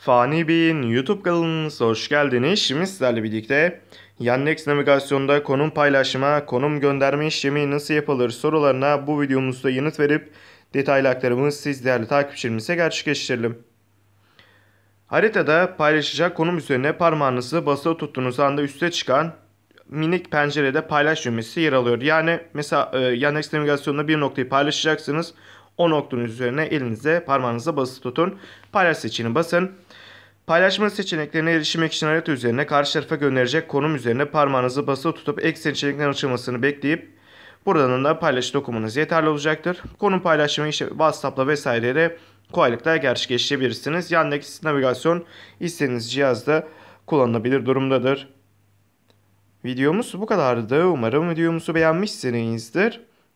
Fani Bey'in YouTube kanalınıza hoş geldiniz. Şimdi sizlerle birlikte Yandex navigasyonda konum paylaşma, konum gönderme işlemi nasıl yapılır sorularına bu videomuzda yanıt verip detaylı aktarımı siz değerli takipçilerimize gerçekleştirelim. Haritada paylaşacak konum üzerine parmağınızı basılı tuttuğunuz anda üste çıkan minik pencerede paylaş düğmesi yer alıyor. Yani mesela e, Yandex Navigasyonda bir noktayı paylaşacaksınız. O noktanın üzerine elinize parmağınıza basılı tutun. Paylaş seçeneğini basın. Paylaşma seçeneklerine erişmek için harita üzerine karşı tarafa gönderecek konum üzerine parmağınızı basılı tutup ek seçeneklerin açılmasını bekleyip buradan da paylaş dokumanız yeterli olacaktır. Konum paylaşımı işte WhatsApp'la vesaireyle kolaylıkla gerçekleştirebilirsiniz. Yandex navigasyon istediğiniz cihazda kullanılabilir durumdadır. Videomuz bu kadardı. Umarım videomuzu beğenmişsinizdir.